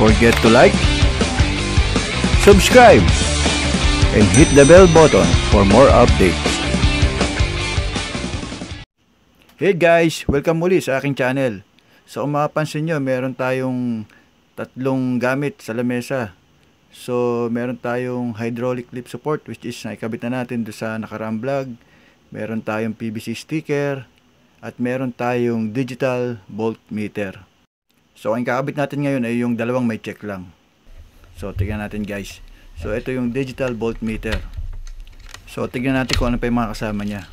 forget to like, subscribe, and hit the bell button for more updates. Hey guys! Welcome muli sa aking channel. So kung mapapansin nyo, meron tayong tatlong gamit sa lamesa. So meron tayong hydraulic lip support which is naikabit na natin doon sa nakaraang vlog. Meron tayong PVC sticker at meron tayong digital voltmeter. So ang kakabit natin ngayon ay yung dalawang may check lang. So tignan natin guys. So ito yung digital voltmeter. So tignan natin kung ano pa yung mga kasama niya.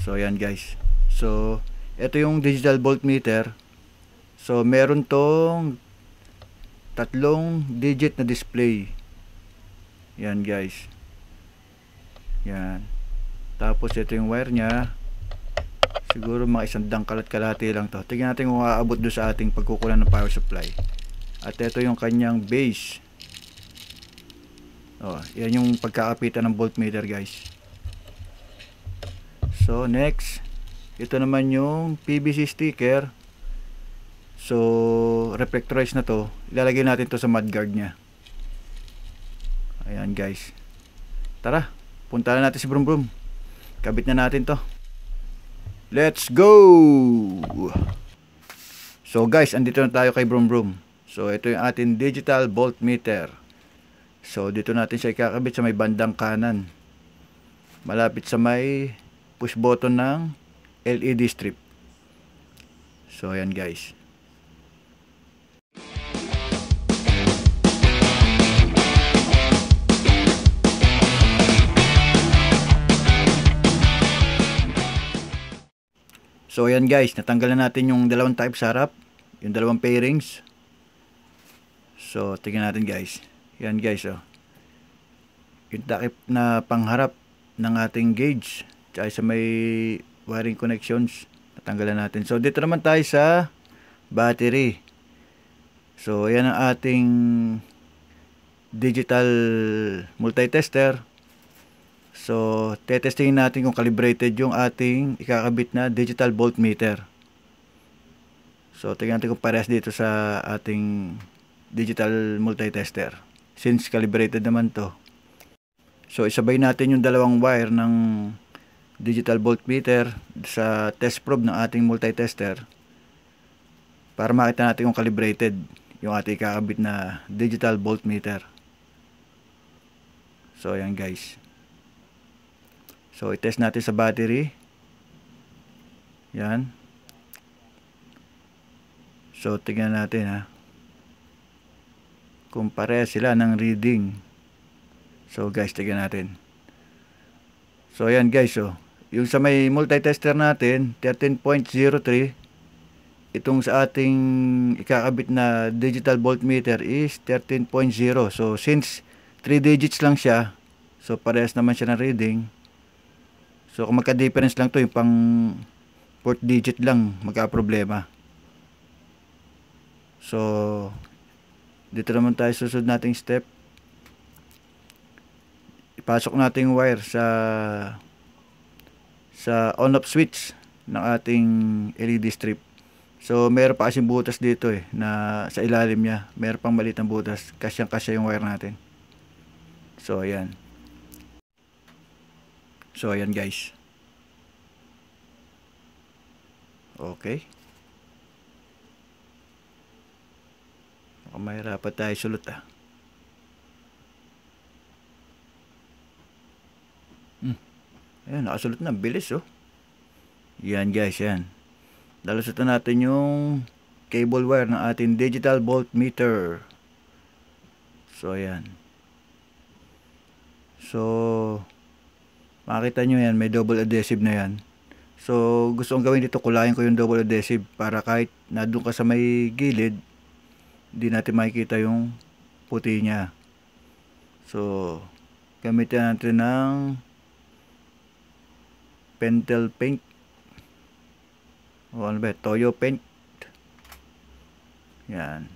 So ayan guys. So ito yung digital voltmeter. So meron tong tatlong digit na display. Yan guys. Yan. Tapos ito yung wire niya. Siguro mga isang dangkalat kalahati lang to. Tingnan natin kung aabot do sa ating pagkukulan ng power supply. At ito yung kanyang base. Oh, yan yung pagkakapitan ng voltmeter guys. So next, ito naman yung PVC sticker. So reflectorize na to. Ilalagay natin to sa mudguard niya. Ayan guys. Tara, punta na natin si Brum Brum. Kabit na natin to. Let's go! So guys, andito na tayo kay Brum Brum. So ito yung ating digital voltmeter. So dito natin siya ikakabit sa may bandang kanan. Malapit sa may push button ng LED strip. So ayan guys. So ayan guys, natanggal na natin yung dalawang type sarap, yung dalawang pairings. So tingnan natin guys. Yan guys oh. Yung takip na pangharap ng ating gauge tsaka sa may wiring connections natanggalan natin. So dito naman tayo sa battery. So ayan ang ating digital multitester So, tetestingin natin kung calibrated yung ating ikakabit na digital voltmeter. So, tingnan natin kung parehas dito sa ating digital multitester. Since calibrated naman to. So, isabay natin yung dalawang wire ng digital voltmeter sa test probe ng ating multitester para makita natin kung calibrated yung ating ikakabit na digital voltmeter. So, ayan guys. So, i-test natin sa battery. Yan. So, tingnan natin ha. Kung pareha sila ng reading. So, guys, tingnan natin. So, ayan guys, oh. Yung sa may multitester natin, 13.03. Itong sa ating ikakabit na digital voltmeter is 13.0. So, since 3 digits lang siya, so parehas naman siya ng reading. So kung magka-difference lang to yung pang fourth digit lang magka-problema. So dito naman tayo susunod nating step. Ipasok natin yung wire sa sa on-off switch ng ating LED strip. So meron pa kasing butas dito eh na sa ilalim niya. Meron pang maliit na butas. Kasyang-kasya yung wire natin. So ayan. So, ayan guys. Okay. Mahirapan tayo sulat ah. Hmm. Ayan, nakasulot na. Bilis oh. Yan guys, yan. Dalasutan natin yung cable wire ng ating digital voltmeter. So, ayan. So, Makita nyo yan, may double adhesive na yan. So, gusto kong gawin dito, kulayan ko yung double adhesive para kahit na doon ka sa may gilid, hindi natin makikita yung puti niya. So, gamitin natin ng Pentel Paint. O ano ba, Toyo Paint. Yan.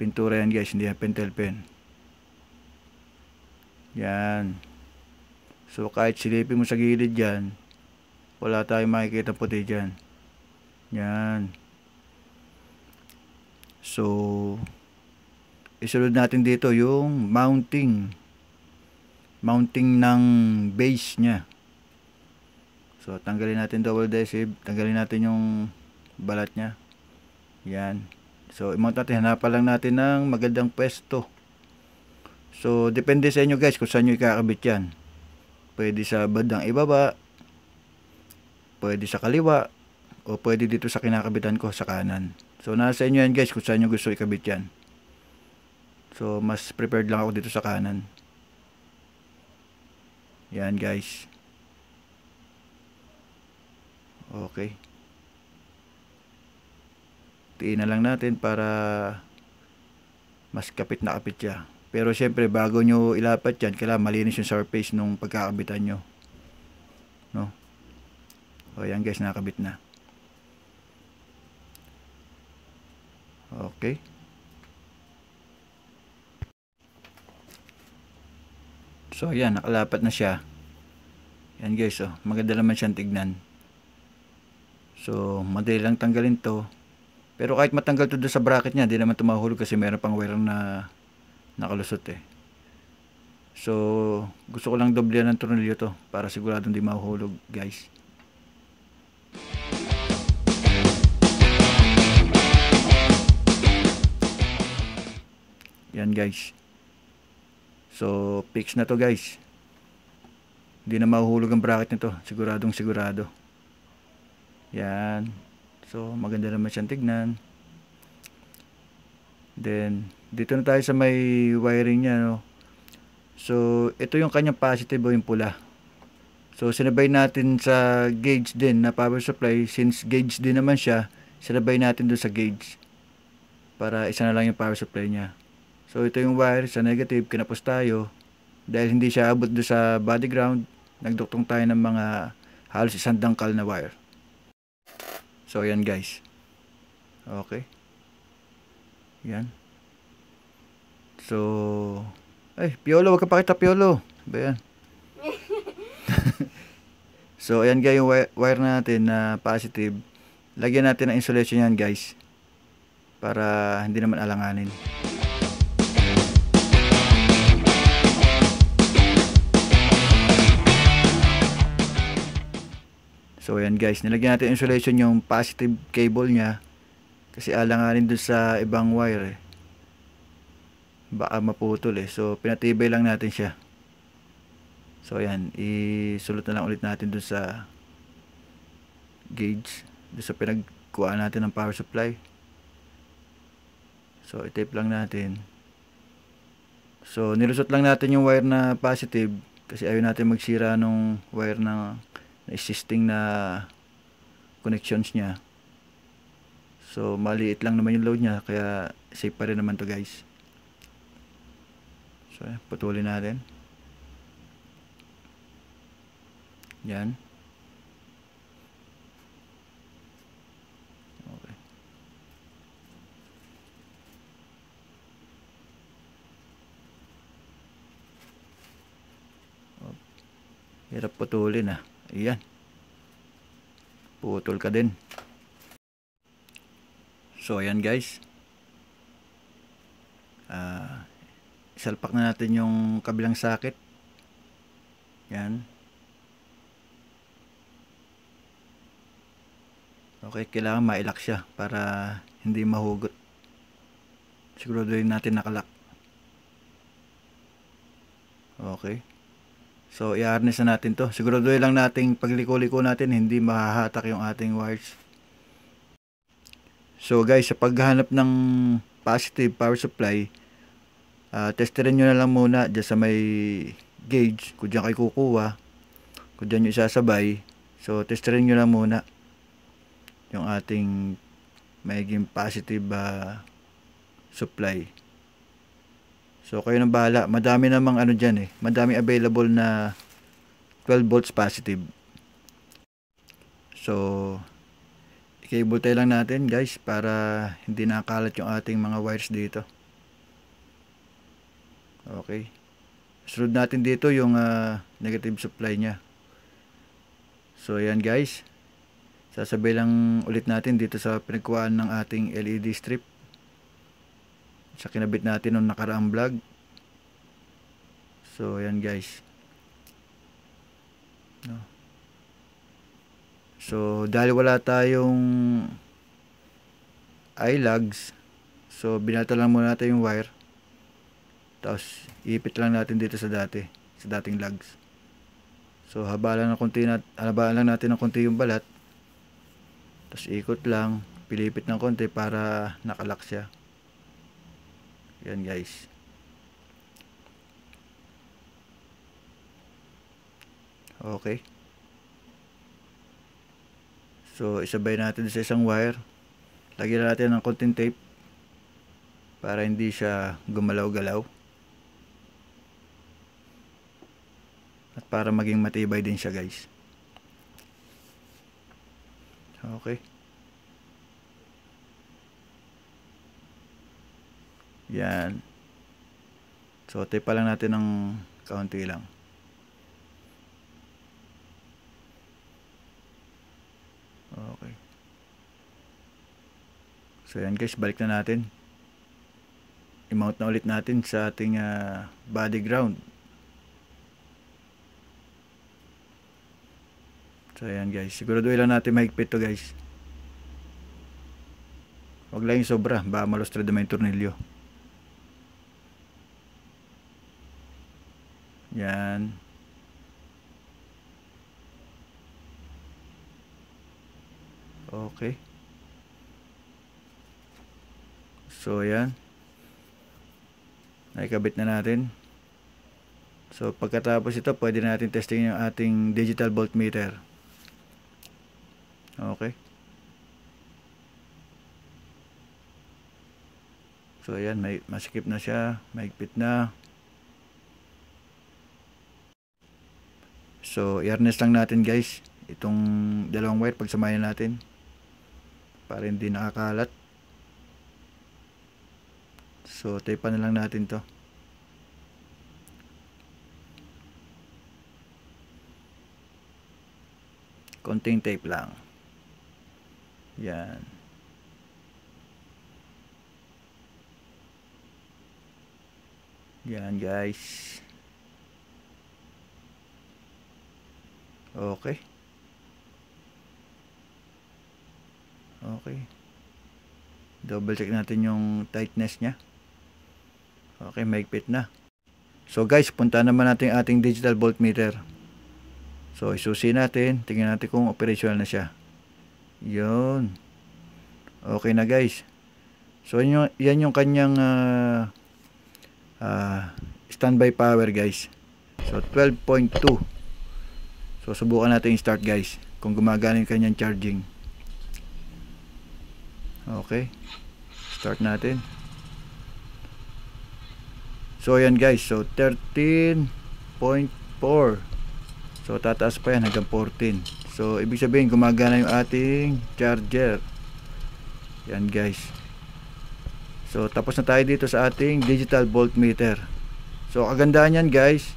Pintura yan guys, hindi yan Pentel Pen. Yan. So kahit silipin mo sa gilid dyan, wala tayong makikita puti dyan. Yan. So, isulod natin dito yung mounting. Mounting ng base niya. So, tanggalin natin double adhesive. Tanggalin natin yung balat niya. Yan. So, imount natin. Hanapan lang natin ng magandang pwesto. So, depende sa inyo guys kung saan nyo ikakabit yan pwede sa bandang ibaba, pwede sa kaliwa, o pwede dito sa kinakabitan ko sa kanan. So, nasa inyo yan guys kung saan nyo gusto ikabit yan. So, mas prepared lang ako dito sa kanan. Yan guys. Okay. Tiin na lang natin para mas kapit na kapit siya. Pero syempre bago nyo ilapat yan, kailangan malinis yung surface nung pagkakabitan nyo. No? O yan guys, nakabit na. Okay. So ayan, nakalapat na siya. Yan guys, oh, maganda naman siyang tignan. So, madali lang tanggalin to. Pero kahit matanggal to sa bracket niya, hindi naman tumahulog kasi meron pang wire na nakalusot eh. So, gusto ko lang doble ng tornilyo to para siguradong di mahuhulog guys. Yan guys. So, fix na to guys. Hindi na mahuhulog ang bracket nito. Siguradong sigurado. Yan. So, maganda naman siyang tignan. Then, dito na tayo sa may wiring niya, no? So, ito yung kanyang positive o yung pula. So, sinabay natin sa gauge din na power supply. Since gauge din naman siya, sinabay natin doon sa gauge. Para isa na lang yung power supply niya. So, ito yung wire sa negative. Kinapos tayo. Dahil hindi siya abot doon sa body ground, nagduktong tayo ng mga halos isang dangkal na wire. So, ayan guys. Okay. Yan. So, ay, Piolo, wag ka pakita, Piolo. Ba so, ayan guys, yung wire natin na positive. Lagyan natin ng insulation yan, guys. Para hindi naman alanganin. So, ayan guys, nilagyan natin insulation yung positive cable niya kasi alanganin dun sa ibang wire eh. baka maputol eh so pinatibay lang natin siya so ayan isulot na lang ulit natin dun sa gauge dun sa pinagkuha natin ng power supply so itip lang natin so nilusot lang natin yung wire na positive kasi ayaw natin magsira nung wire na, na existing na connections niya So, maliit lang naman yung load niya. Kaya, safe pa rin naman to guys. So, putulin natin. Yan. Okay. Oh, hirap putulin ah. Ayan. Putol ka din. So ayan guys. Uh, isalpak na natin yung kabilang socket. Yan. Okay, kailangan mailak siya para hindi mahugot. Siguraduhin natin nakalak. Okay. So, i-harness na natin to. Siguraduhin lang natin pagliko-liko natin hindi mahahatak yung ating wires. So guys, sa paghanap ng positive power supply, uh, ah, testerin nyo na lang muna dyan sa may gauge, kung dyan kayo kukuha, kung dyan nyo isasabay. So testerin nyo lang muna yung ating magiging positive uh, supply. So kayo nang bahala, madami namang ano dyan eh, madami available na 12 volts positive. So, Cable tie lang natin guys para hindi nakalat yung ating mga wires dito. Okay. Sunod natin dito yung uh, negative supply niya. So ayan guys. Sasabay lang ulit natin dito sa pinagkuhaan ng ating LED strip. Sa kinabit natin nung nakaraang vlog. So ayan guys. No. Ah. So, dahil wala tayong eye lugs, so binata lang muna natin yung wire. Tapos, ipit lang natin dito sa dati, sa dating lugs. So, habalan ng konti nat, habaan lang natin ng konti yung balat. Tapos, ikot lang, pilipit ng konti para nakalak siya. Yan guys. Okay. So, isabay natin sa isang wire. Lagyan natin ng konting tape para hindi siya gumalaw-galaw. At para maging matibay din siya, guys. Okay. Yan. So, tape pa lang natin ng kaunti lang. So yan guys, balik na natin. I-mount na ulit natin sa ating uh, body ground. So yan guys, siguraduhin lang natin mahigpit to guys. Huwag lang sobra, baka malustrado may tornilyo. Yan. Okay. So, ayan. Nakikabit na natin. So, pagkatapos ito, pwede natin testing yung ating digital voltmeter. Okay. So, ayan. May, masikip na siya. Maigpit na. So, i-harness lang natin guys. Itong dalawang wire, pagsamayan natin. Para hindi nakakalat. So, tape na lang natin to. Konting tape lang. Yan. Yan guys. Okay. Okay. Double check natin yung tightness niya. Okay, maigpit na. So guys, punta naman natin ating digital voltmeter. So isusi natin, tingnan natin kung operational na siya. Yun. Okay na guys. So yun, yan yung kanyang uh, uh, standby power guys. So 12.2. So subukan natin yung start guys kung gumagaling kanyang charging. Okay. Start natin. So ayan guys, so 13.4. So tataas pa yan hanggang 14. So ibig sabihin gumagana yung ating charger. Yan guys. So tapos na tayo dito sa ating digital voltmeter. So kagandahan niyan guys,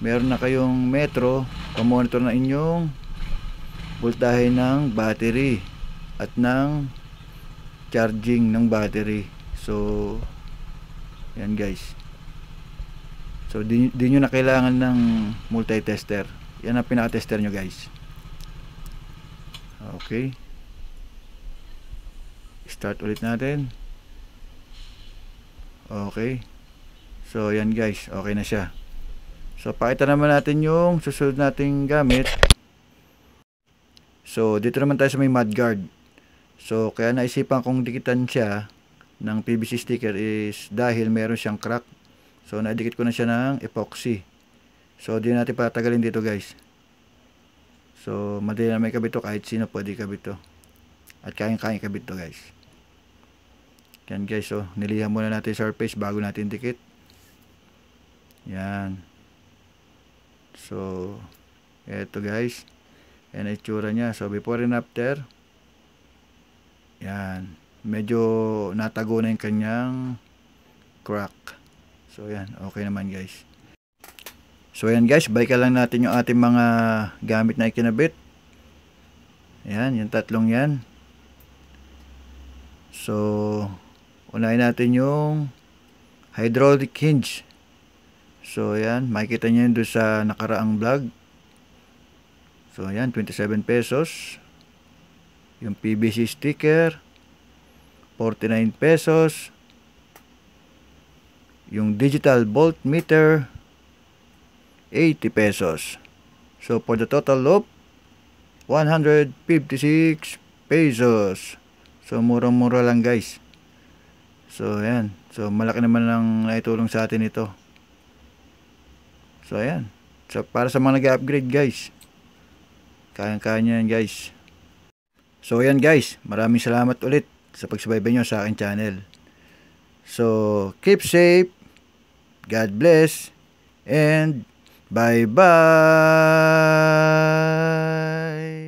meron na kayong metro, pa-monitor na inyong voltahe ng battery at ng charging ng battery. So yan guys. So, di, di nyo na kailangan ng multi-tester. Yan ang pinaka-tester nyo guys. Okay. Start ulit natin. Okay. So, yan guys. Okay na siya. So, pakita naman natin yung susunod nating gamit. So, dito naman tayo sa may mudguard. So, kaya naisipan kong dikitan siya ng PVC sticker is dahil meron siyang crack So, nadikit ko na siya ng epoxy. So, di natin patagalin dito guys. So, madali na may kabito kahit sino pwede kabito. At kayang-kayang kabito guys. Yan guys, so, oh. nilihan muna natin surface bago natin dikit. Yan. So, eto guys. Yan ang itsura niya. So, before and after. Yan. Medyo natago na yung kanyang crack. So ayan, okay naman guys. So ayan guys, balikan lang natin yung ating mga gamit na ikinabit. Ayan, yung tatlong yan. So, unahin natin yung hydraulic hinge. So ayan, makikita nyo yun sa nakaraang vlog. So ayan, 27 pesos. Yung PVC sticker, 49 pesos. Yung digital voltmeter, 80 pesos. So, for the total loop, 156 pesos. So, murang-mura lang guys. So, ayan. So, malaki naman lang naitulong sa atin ito. So, ayan. So, para sa mga nag-upgrade guys. kaya kaya niyan guys. So, ayan guys. Maraming salamat ulit sa pagsubaybay nyo sa akin channel. So, keep safe. God bless and bye-bye.